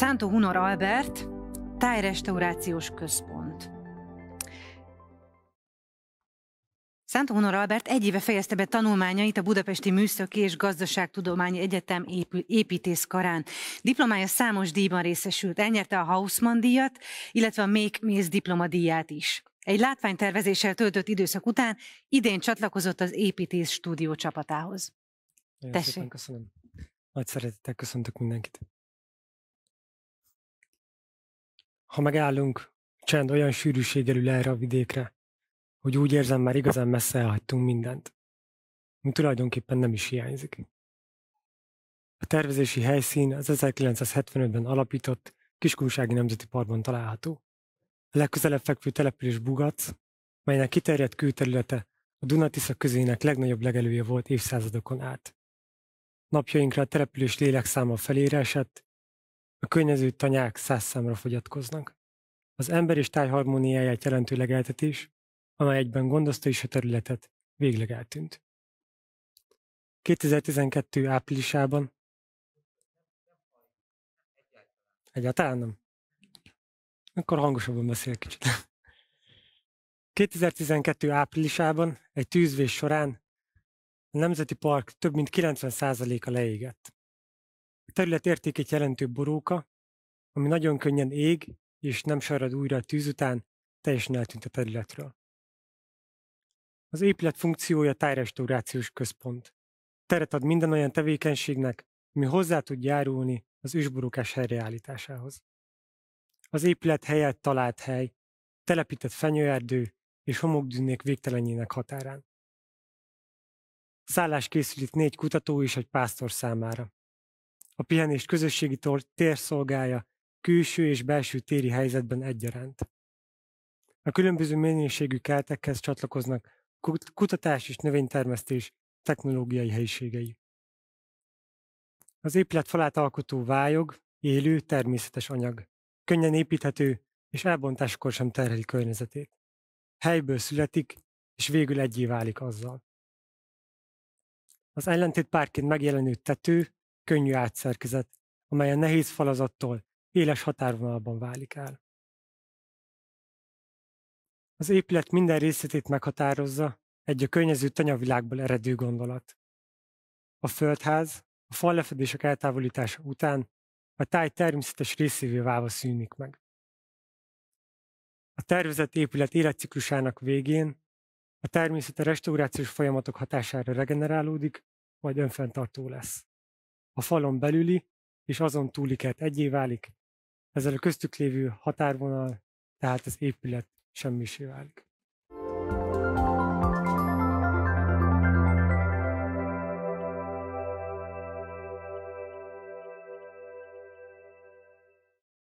Szántó Hunor Albert, Tájrestaurációs Központ. Szántó Hunor Albert egy éve fejezte be tanulmányait a Budapesti Műszaki és Gazdaságtudományi Egyetem építészkarán. Diplomája számos díjban részesült, elnyerte a Hausmann díjat, illetve a Make Mész diplomadíját is. Egy látványtervezéssel töltött időszak után idén csatlakozott az építész stúdió csapatához. Nagyon Tessék. köszönöm. Nagy szeretettel köszöntök mindenkit. ha megállunk, csend olyan sűrűséggel ül erre a vidékre, hogy úgy érzem, már igazán messze elhagytunk mindent, mi tulajdonképpen nem is hiányzik. A tervezési helyszín az 1975-ben alapított Kiskunsági Nemzeti Parkban található. A legközelebb fekvő település Bugac, melynek kiterjedt kőterülete a Dunatisza közének legnagyobb legelője volt évszázadokon át. Napjainkra a település lélekszáma felére esett, a környező tanyák százszámra fogyatkoznak. Az ember és táj harmóniáját jelentő legeltetés, amely egyben gondozta is a területet, végleg eltűnt. 2012 áprilisában Egyáltalán nem. Akkor hangosabban beszél kicsit. 2012 áprilisában egy tűzvés során a Nemzeti Park több mint 90%-a leégett. Területértékét jelentő boróka, ami nagyon könnyen ég, és nem sarad újra a tűz után, teljesen eltűnt a területről. Az épület funkciója tájrestaurációs központ. Teret ad minden olyan tevékenységnek, ami hozzá tud járulni az ősborúkás helyreállításához. Az épület helyett talált hely, telepített fenyőerdő és homokdűnék végtelenjének határán. Szállás készült négy kutató és egy pásztor számára a pihenés közösségi térszolgája külső és belső téri helyzetben egyaránt. A különböző mennyiségű keltekhez csatlakoznak kutatás és növénytermesztés technológiai helyiségei. Az épület falát alkotó vályog, élő, természetes anyag. Könnyen építhető, és elbontáskor sem terheli környezetét. Helyből születik, és végül egyé válik azzal. Az ellentét párként megjelenő tető, könnyű átszerkezet, amely a nehéz falazattól éles határvonalban válik el. Az épület minden részletét meghatározza egy a környező tanyavilágból eredő gondolat. A földház a fallefedések eltávolítása után a táj természetes részévé válva szűnik meg. A tervezett épület életciklusának végén a természet a restaurációs folyamatok hatására regenerálódik, majd önfenntartó lesz a falon belüli és azon túliket egyé válik, ezzel a köztük lévő határvonal, tehát az épület semmisé válik.